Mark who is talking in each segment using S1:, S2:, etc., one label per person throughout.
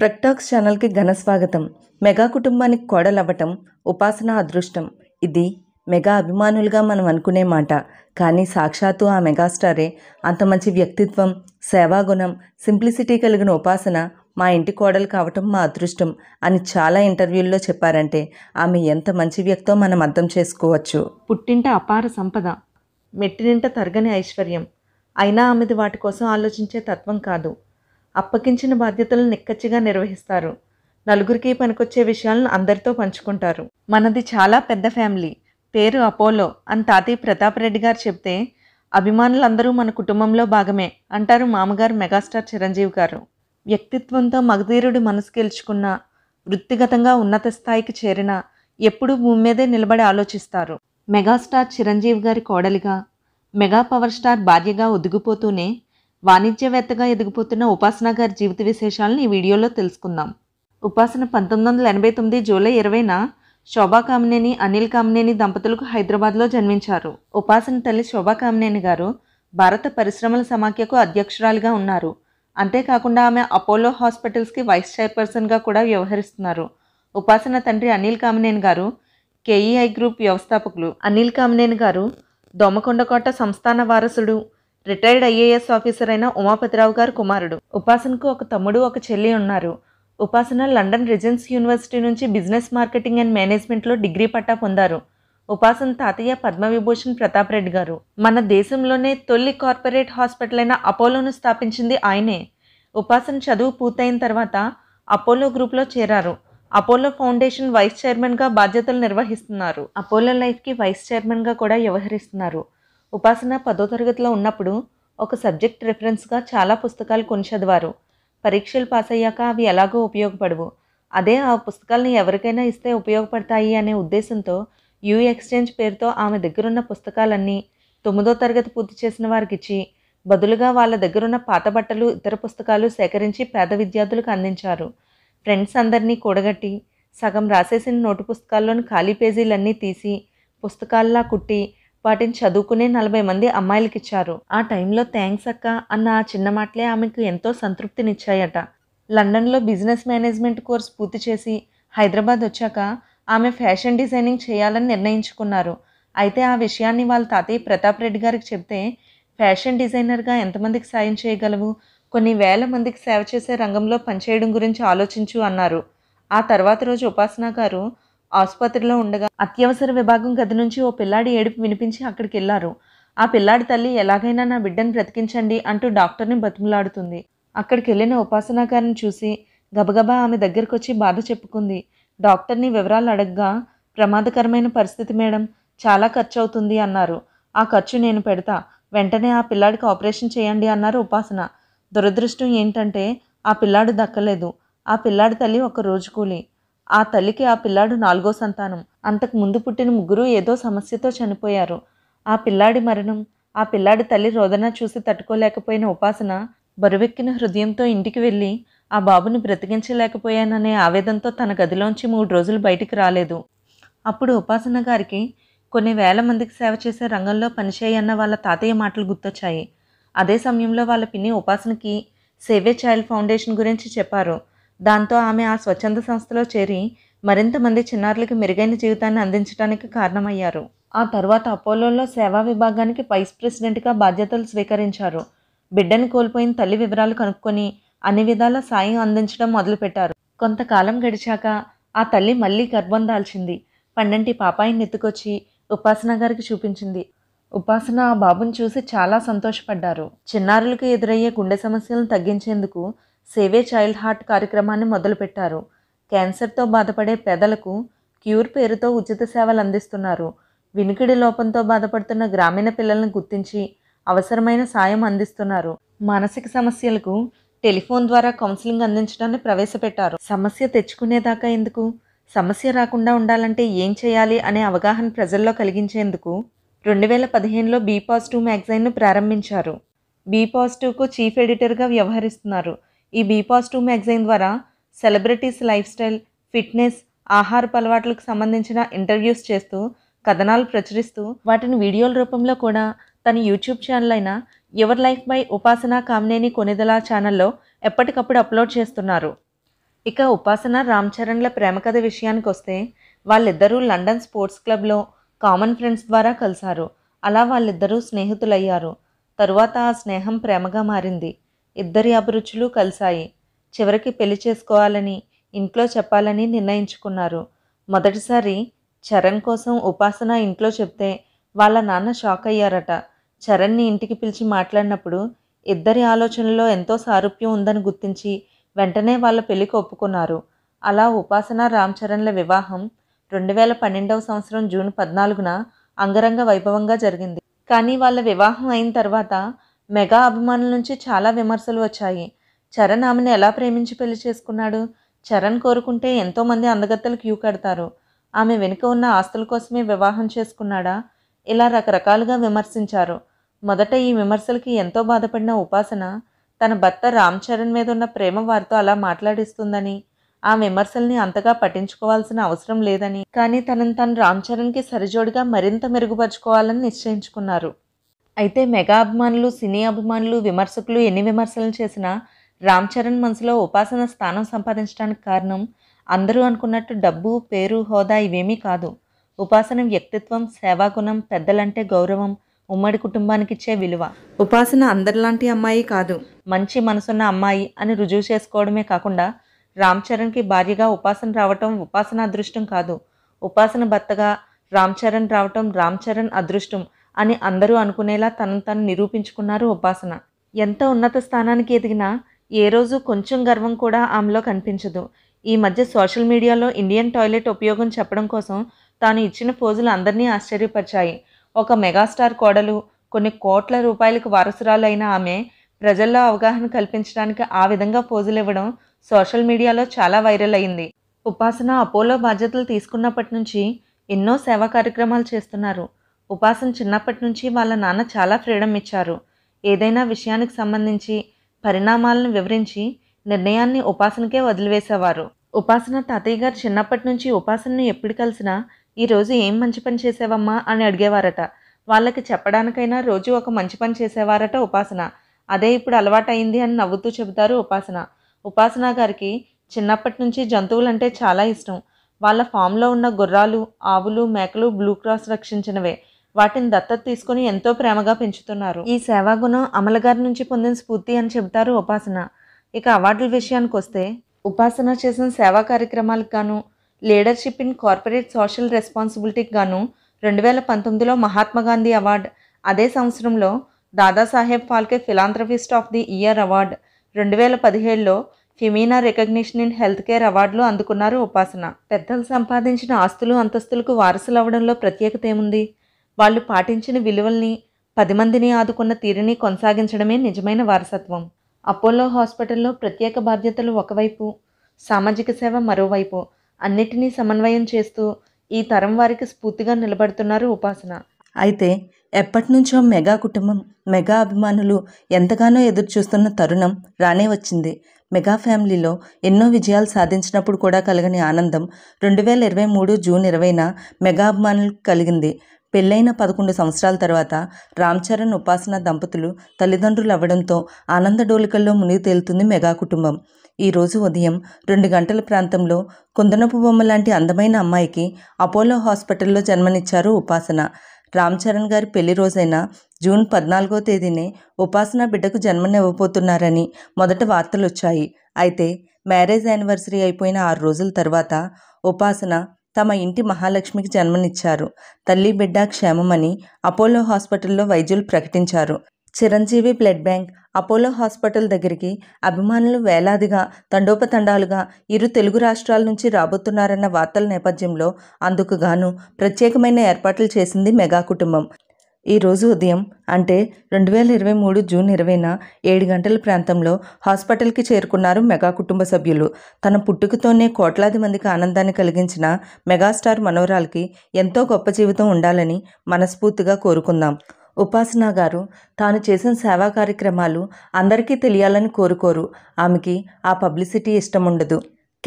S1: ప్రక్టాక్స్ ఛానల్కి ఘన స్వాగతం మెగా కుటుంబానికి కోడలవ్వటం ఉపాసన అదృష్టం ఇది మెగా అభిమానులుగా మనం అనుకునే మాట కానీ సాక్షాత్తు ఆ మెగాస్టారే అంత మంచి వ్యక్తిత్వం సేవాగుణం సింప్లిసిటీ కలిగిన ఉపాసన మా ఇంటి కోడలు కావటం మా అదృష్టం అని చాలా ఇంటర్వ్యూల్లో చెప్పారంటే ఆమె ఎంత మంచి వ్యక్తో మనం అర్థం చేసుకోవచ్చు పుట్టింట అపార సంపద మెట్టినింట తరగని ఐశ్వర్యం అయినా ఆమెది వాటి కోసం ఆలోచించే తత్వం కాదు అప్పగించిన బాధ్యతలను నిక్కచ్చిగా నిర్వహిస్తారు నలుగురికి పనికొచ్చే విషయాలను అందరితో పంచుకుంటారు మనది చాలా పెద్ద ఫ్యామిలీ పేరు అపోలో అని తాతయ్య ప్రతాప్ రెడ్డి గారు చెప్తే అభిమానులందరూ మన కుటుంబంలో భాగమే అంటారు మామగారు మెగాస్టార్ చిరంజీవి గారు వ్యక్తిత్వంతో మగధీరుడు మనసు గెలుచుకున్న వృత్తిగతంగా ఉన్నత స్థాయికి చేరిన ఎప్పుడూ భూమి మీదే నిలబడి ఆలోచిస్తారు మెగాస్టార్ చిరంజీవి గారి కోడలిగా మెగా పవర్ స్టార్ భార్యగా ఒదిగిపోతూనే వాణిజ్యవేత్తగా ఎదిగిపోతున్న ఉపాసన గారి జీవిత విశేషాలను ఈ వీడియోలో తెలుసుకుందాం ఉపాసన పంతొమ్మిది వందల ఎనభై తొమ్మిది జూలై ఇరవైన శోభా కామినేని అనిల్ కామినేని దంపతులకు హైదరాబాద్లో జన్మించారు ఉపాసన తల్లి శోభా కామినేని గారు భారత పరిశ్రమల సమాఖ్యకు అధ్యక్షురాలుగా ఉన్నారు అంతేకాకుండా ఆమె అపోలో హాస్పిటల్స్కి వైస్ చైర్పర్సన్గా కూడా వ్యవహరిస్తున్నారు ఉపాసన తండ్రి అనిల్ కామినేని గారు కేఈఐ గ్రూప్ వ్యవస్థాపకులు అనిల్ కామినేని గారు దోమకొండకోట సంస్థాన వారసుడు రిటైర్డ్ ఐఏఎస్ ఆఫీసర్ అయిన ఉమాపతిరావు గారు కుమారుడు ఉపాసనకు ఒక తమ్ముడు ఒక చెల్లి ఉన్నారు ఉపాసన లండన్ రిజెన్స్ యూనివర్సిటీ నుంచి బిజినెస్ మార్కెటింగ్ అండ్ మేనేజ్మెంట్లో డిగ్రీ పట్టా పొందారు ఉపాసన తాతయ్య పద్మవిభూషణ్ ప్రతాప్ రెడ్డి గారు మన దేశంలోనే తొలి కార్పొరేట్ హాస్పిటల్ అయిన అపోలోను స్థాపించింది ఆయనే ఉపాసన చదువు పూర్తయిన తర్వాత అపోలో గ్రూప్లో చేరారు అపోలో ఫౌండేషన్ వైస్ చైర్మన్గా బాధ్యతలు నిర్వహిస్తున్నారు అపోలో లైఫ్కి వైస్ చైర్మన్గా కూడా వ్యవహరిస్తున్నారు ఉపాసన పదో తరగతిలో ఉన్నప్పుడు ఒక సబ్జెక్ట్ రిఫరెన్స్గా చాలా పుస్తకాలు కొని చదివారు పరీక్షలు పాస్ అయ్యాక అవి ఎలాగో ఉపయోగపడవు అదే ఆ పుస్తకాలను ఎవరికైనా ఇస్తే ఉపయోగపడతాయి అనే ఉద్దేశంతో యూ ఎక్స్చేంజ్ పేరుతో ఆమె దగ్గరున్న పుస్తకాలన్నీ తొమ్మిదో తరగతి పూర్తి చేసిన వారికి ఇచ్చి బదులుగా వాళ్ళ దగ్గరున్న పాత బట్టలు ఇతర పుస్తకాలు సేకరించి పేద విద్యార్థులకు అందించారు ఫ్రెండ్స్ అందరినీ కూడగట్టి సగం రాసేసిన నోటు పుస్తకాల్లోని ఖాళీ పేజీలన్నీ తీసి పుస్తకాల్లా కుట్టి వాటిని చదువుకునే నలభై మంది అమ్మాయిలకి ఇచ్చారు ఆ టైంలో థ్యాంక్స్ అక్క అన్న ఆ చిన్న మాటలే ఆమెకు ఎంతో సంతృప్తినిచ్చాయట లండన్లో బిజినెస్ మేనేజ్మెంట్ కోర్స్ పూర్తి చేసి హైదరాబాద్ వచ్చాక ఆమె ఫ్యాషన్ డిజైనింగ్ చేయాలని నిర్ణయించుకున్నారు అయితే ఆ విషయాన్ని వాళ్ళ తాతయ్య ప్రతాప్ రెడ్డి గారికి చెప్తే ఫ్యాషన్ డిజైనర్గా ఎంతమందికి సాయం చేయగలవు కొన్ని వేల మందికి సేవ చేసే రంగంలో పనిచేయడం గురించి ఆలోచించు అన్నారు ఆ తర్వాత రోజు ఉపాసన గారు ఆసుపత్రిలో ఉండగా అత్యవసర విభాగం గది నుంచి ఓ పిల్లాడి ఏడుపు వినిపించి అక్కడికి వెళ్ళారు ఆ పిల్లాడి తల్లి ఎలాగైనా నా బిడ్డను బ్రతికించండి అంటూ డాక్టర్ని బతిమలాడుతుంది అక్కడికి వెళ్ళిన ఉపాసనాకారిని చూసి గబగబా ఆమె దగ్గరకు వచ్చి బాధ చెప్పుకుంది డాక్టర్ని వివరాలు అడగగా ప్రమాదకరమైన పరిస్థితి మేడం చాలా ఖర్చు అవుతుంది అన్నారు ఆ ఖర్చు నేను పెడతా వెంటనే ఆ పిల్లాడికి ఆపరేషన్ చేయండి అన్నారు ఉపాసన దురదృష్టం ఏంటంటే ఆ పిల్లాడు దక్కలేదు ఆ పిల్లాడి తల్లి ఒక రోజు కూలి ఆ తల్లికి ఆ పిల్లాడు నాలుగో సంతానం అంతకు ముందు పుట్టిన ముగ్గురు ఏదో సమస్యతో చనిపోయారు ఆ పిల్లాడి మరణం ఆ పిల్లాడి తల్లి రోదన చూసి తట్టుకోలేకపోయిన ఉపాసన బరువెక్కిన హృదయంతో ఇంటికి వెళ్ళి ఆ బాబుని బ్రతికించలేకపోయాననే ఆవేదంతో తన గదిలోంచి మూడు రోజులు బయటికి రాలేదు అప్పుడు ఉపాసన గారికి కొన్ని వేల మందికి సేవ చేసే రంగంలో పనిచేయన్న వాళ్ళ తాతయ్య మాటలు గుర్తొచ్చాయి అదే సమయంలో వాళ్ళ పిన్ని ఉపాసనకి సేవే చైల్డ్ ఫౌండేషన్ గురించి చెప్పారు దాంతో ఆమె ఆ స్వచ్ఛంద సంస్థలో చేరి మరింత మంది చిన్నారులకి మెరుగైన జీవితాన్ని అందించడానికి కారణమయ్యారు ఆ తర్వాత అపోలోలో సేవా విభాగానికి వైస్ ప్రెసిడెంట్గా బాధ్యతలు స్వీకరించారు బిడ్డను కోల్పోయిన తల్లి వివరాలు కనుక్కొని అన్ని విధాల సాయం అందించడం మొదలుపెట్టారు కొంతకాలం గడిచాక ఆ తల్లి మళ్ళీ గర్భం దాల్చింది పండంటి పాపాయిని ఎత్తుకొచ్చి ఉపాసన గారికి చూపించింది ఉపాసన ఆ బాబుని చూసి చాలా సంతోషపడ్డారు చిన్నారులకు ఎదురయ్యే గుండె సమస్యలను తగ్గించేందుకు సేవే చైల్డ్ హార్ట్ కార్యక్రమాన్ని మొదలుపెట్టారు క్యాన్సర్తో బాధపడే పేదలకు క్యూర్ పేరుతో ఉచిత సేవలు అందిస్తున్నారు వినికిడి లోపంతో బాధపడుతున్న గ్రామీణ పిల్లలను గుర్తించి అవసరమైన సాయం అందిస్తున్నారు మానసిక సమస్యలకు టెలిఫోన్ ద్వారా కౌన్సిలింగ్ అందించడాన్ని ప్రవేశపెట్టారు సమస్య తెచ్చుకునేదాకా ఎందుకు సమస్య రాకుండా ఉండాలంటే ఏం చేయాలి అనే అవగాహన ప్రజల్లో కలిగించేందుకు రెండు వేల పదిహేనులో బీ పాజిటివ్ మ్యాగజైన్ను ప్రారంభించారు బీ పాజిటివ్కు చీఫ్ ఎడిటర్గా వ్యవహరిస్తున్నారు ఈ బీ పాజిటివ్ మ్యాగజైన్ ద్వారా సెలబ్రిటీస్ లైఫ్ స్టైల్ ఫిట్నెస్ ఆహారపు అలవాట్లకు సంబంధించిన ఇంటర్వ్యూస్ చేస్తూ కథనాలు ప్రచురిస్తూ వాటిని వీడియోల రూపంలో కూడా తన యూట్యూబ్ ఛానల్ అయిన your life by Upasana Kamineni Konidela ఛానల్లో ఎప్పటికప్పుడు అప్లోడ్ చేస్తున్నారు ఇక ఉపాసన రామ్ చరణ్ల ప్రేమ కథ విషయానికి వస్తే వాళ్ళిద్దరూ లండన్ స్పోర్ట్స్ క్లబ్లో కామన్ ఫ్రెండ్స్ ద్వారా కలిశారు అలా వాళ్ళిద్దరూ స్నేహితులయ్యారు తరువాత ఆ స్నేహం ప్రేమగా మారింది ఇద్దరి అభిరుచులు కలిశాయి చివరికి పెళ్లి చేసుకోవాలని ఇంట్లో చెప్పాలని నిర్ణయించుకున్నారు మొదటిసారి చరణ్ కోసం ఉపాసన ఇంట్లో చెప్తే వాళ్ళ నాన్న షాక్ అయ్యారట చరణ్ని ఇంటికి పిలిచి మాట్లాడినప్పుడు ఇద్దరి ఆలోచనలో ఎంతో సారూప్యం ఉందని గుర్తించి వెంటనే వాళ్ళ పెళ్లికి ఒప్పుకున్నారు అలా ఉపాసన రామ్ చరణ్ల వివాహం రెండు వేల పన్నెండవ సంవత్సరం జూన్ పద్నాలుగున అంగరంగ వైభవంగా జరిగింది కానీ వాళ్ళ వివాహం అయిన తర్వాత మెగా అభిమానుల నుంచి చాలా విమర్శలు వచ్చాయి చరణ్ ఆమెను ఎలా ప్రేమించి పెళ్లి చేసుకున్నాడు చరణ్ కోరుకుంటే ఎంతోమంది అందగత్తలు క్యూ కడతారు ఆమె వెనుక ఉన్న ఆస్తుల కోసమే వివాహం చేసుకున్నాడా ఇలా రకరకాలుగా విమర్శించారు మొదట ఈ విమర్శలకి ఎంతో బాధపడిన ఉపాసన తన భర్త రామ్ చరణ్ మీద ఉన్న ప్రేమ వారితో అలా మాట్లాడిస్తుందని ఆ విమర్శల్ని అంతగా పట్టించుకోవాల్సిన అవసరం లేదని కానీ తనను తను రామ్ చరణ్కి సరిజోడిగా మరింత మెరుగుపరుచుకోవాలని నిశ్చయించుకున్నారు అయితే మెగా అభిమానులు సినీ అభిమానులు విమర్శకులు ఎన్ని విమర్శలు చేసినా రామ్ చరణ్ మనసులో ఉపాసన స్థానం సంపాదించడానికి కారణం అందరూ అనుకున్నట్టు డబ్బు పేరు హోదా ఇవేమీ కాదు ఉపాసన వ్యక్తిత్వం సేవాగుణం పెద్దలంటే గౌరవం ఉమ్మడి కుటుంబానికి ఇచ్చే విలువ ఉపాసన అందరిలాంటి అమ్మాయి కాదు మంచి మనసున్న అమ్మాయి అని రుజువు చేసుకోవడమే కాకుండా రామ్ చరణ్కి భార్యగా ఉపాసన రావటం ఉపాసన అదృష్టం కాదు ఉపాసన భర్తగా రామ్ చరణ్ రావటం రామ్ చరణ్ అదృష్టం అని అందరూ అనుకునేలా తనను తను నిరూపించుకున్నారు ఉపాసన ఎంత ఉన్నత స్థానానికి ఎదిగినా ఏ రోజు కొంచెం గర్వం కూడా ఆమెలో కనిపించదు ఈ మధ్య సోషల్ మీడియాలో ఇండియన్ టాయిలెట్ ఉపయోగం చెప్పడం కోసం తాను ఇచ్చిన పోజులు అందరినీ ఆశ్చర్యపరిచాయి ఒక మెగాస్టార్ కోడలు కొన్ని కోట్ల రూపాయలకు వారసురాలైన ఆమె ప్రజల్లో అవగాహన కల్పించడానికి ఆ విధంగా పోజులు ఇవ్వడం సోషల్ మీడియాలో చాలా వైరల్ అయింది ఉపాసన అపోలో బాధ్యతలు తీసుకున్నప్పటి నుంచి ఎన్నో సేవా కార్యక్రమాలు చేస్తున్నారు ఉపాసన చిన్నప్పటి నుంచి వాళ్ళ నాన్న చాలా ఫ్రీడమ్ ఇచ్చారు ఏదైనా విషయానికి సంబంధించి పరిణామాలను వివరించి నిర్ణయాన్ని ఉపాసనకే వదిలివేసేవారు ఉపాసన తాతయ్య గారు చిన్నప్పటి నుంచి ఉపాసనను ఎప్పుడు కలిసినా ఈరోజు ఏం మంచి పని చేసేవమ్మా అని అడిగేవారట వాళ్ళకి చెప్పడానికైనా రోజు ఒక మంచి పని చేసేవారట ఉపాసన అదే ఇప్పుడు అలవాటైంది అని నవ్వుతూ చెబుతారు ఉపాసన ఉపాసన గారికి చిన్నప్పటి నుంచి జంతువులంటే చాలా ఇష్టం వాళ్ళ ఫామ్లో ఉన్న గుర్రాలు ఆవులు మేకలు బ్లూ క్రాస్ రక్షించినవే వాటిని దత్తత తీసుకుని ఎంతో ప్రేమగా పెంచుతున్నారు ఈ సేవాగుణం గుణం అమలగారి నుంచి పొందిన స్ఫూర్తి అని చెబుతారు ఉపాసన ఇక అవార్డుల విషయానికి వస్తే ఉపాసన చేసిన సేవా కార్యక్రమాలకు గాను లీడర్షిప్ ఇన్ కార్పొరేట్ సోషల్ రెస్పాన్సిబిలిటీకి గాను రెండు వేల పంతొమ్మిదిలో మహాత్మాగాంధీ అవార్డు అదే సంవత్సరంలో Dadasaheb Phalke philanthropist of the year award రెండు వేల పదిహేడులో Femina recognition in health care అవార్డులు అందుకున్నారు ఉపాసన పెద్దలు సంపాదించిన ఆస్తులు అంతస్తులకు వారసులు అవ్వడంలో ప్రత్యేకత ఏముంది వాళ్ళు పాటించిన విలువల్ని పది మందిని ఆదుకున్న తీరుని కొనసాగించడమే నిజమైన వారసత్వం అపోలో హాస్పిటల్లో ప్రత్యేక బాధ్యతలు ఒకవైపు సామాజిక సేవ మరోవైపు అన్నిటినీ సమన్వయం చేస్తూ ఈ తరం వారికి స్ఫూర్తిగా నిలబడుతున్నారు ఉపాసన అయితే ఎప్పటినుంచో మెగా కుటుంబం మెగా అభిమానులు ఎంతగానో ఎదురుచూస్తున్న తరుణం రానే వచ్చింది మెగా ఫ్యామిలీలో ఎన్నో విజయాలు సాధించినప్పుడు కూడా కలగని ఆనందం రెండు వేల ఇరవై మూడు జూన్ ఇరవైన మెగా అభిమానులకు కలిగింది పెళ్ళైన పదకొండు సంవత్సరాల తర్వాత రామ్ చరణ్ ఉపాసన దంపతులు తల్లిదండ్రులు అవ్వడంతో ఆనంద డోలికల్లో మునిగి తేలుతుంది మెగా కుటుంబం ఈరోజు ఉదయం రెండు గంటల ప్రాంతంలో కుందనపు బొమ్మ లాంటి అందమైన అమ్మాయికి అపోలో హాస్పిటల్లో జన్మనిచ్చారు ఉపాసన రామ్ చరణ్ గారి పెళ్లి రోజైన జూన్ పద్నాలుగో తేదీనే ఉపాసన బిడ్డకు జన్మనివ్వబోతున్నారని మొదట వార్తలు వచ్చాయి అయితే మ్యారేజ్ యానివర్సరీ అయిపోయిన ఆరు రోజుల తర్వాత ఉపాసన తమ ఇంటి మహాలక్ష్మికి జన్మనిచ్చారు తల్లి బిడ్డ క్షేమమని అపోలో హాస్పిటల్లో వైద్యులు ప్రకటించారు Chiranjeevi blood bank Apollo hospital దగ్గరికి అభిమానులు వేలాదిగా తండోపతండాలుగా ఇరు తెలుగు రాష్ట్రాల నుంచి రాబోతున్నారన్న వార్తల నేపథ్యంలో అందుకుగాను ప్రత్యేకమైన ఏర్పాట్లు చేసింది మెగా కుటుంబం ఈరోజు ఉదయం అంటే రెండు వేల ఇరవై మూడు జూన్ ఇరవైన ఏడు గంటల ప్రాంతంలో హాస్పిటల్కి చేరుకున్నారు మెగా కుటుంబ సభ్యులు తన పుట్టుకతోనే కోట్లాది మందికి ఆనందాన్ని కలిగించిన మెగాస్టార్ మనవరాలకి ఎంతో గొప్ప జీవితం ఉండాలని మనస్ఫూర్తిగా కోరుకుందాం ఉపాసన గారు తాను చేసిన సేవా కార్యక్రమాలు అందరికీ తెలియాలని కోరుకోరు ఆమెకి ఆ పబ్లిసిటీ ఇష్టం ఉండదు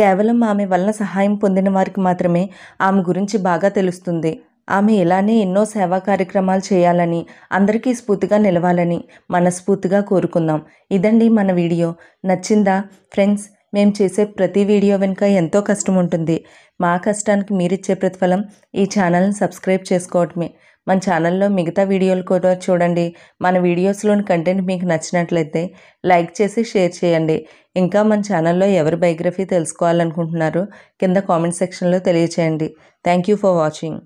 S1: కేవలం ఆమె వలన సహాయం పొందిన వారికి మాత్రమే ఆమె గురించి బాగా తెలుస్తుంది ఆమె ఇలానే ఎన్నో సేవా కార్యక్రమాలు చేయాలని అందరికీ స్ఫూర్తిగా నిలవాలని మనస్ఫూర్తిగా కోరుకుందాం ఇదండి మన వీడియో నచ్చిందా ఫ్రెండ్స్ మేము చేసే ప్రతి వీడియో వెనుక ఎంతో కష్టం ఉంటుంది మా కష్టానికి మీరిచ్చే ప్రతిఫలం ఈ ఛానల్ని సబ్స్క్రైబ్ చేసుకోవటమే మన ఛానల్లో మిగతా వీడియోలు కూడా చూడండి మన వీడియోస్లోని కంటెంట్ మీకు నచ్చినట్లయితే లైక్ చేసి షేర్ చేయండి ఇంకా మన ఛానల్లో ఎవరి బయోగ్రఫీ తెలుసుకోవాలనుకుంటున్నారో కింద కామెంట్ సెక్షన్లో తెలియచేయండి థ్యాంక్ యూ ఫర్ వాచింగ్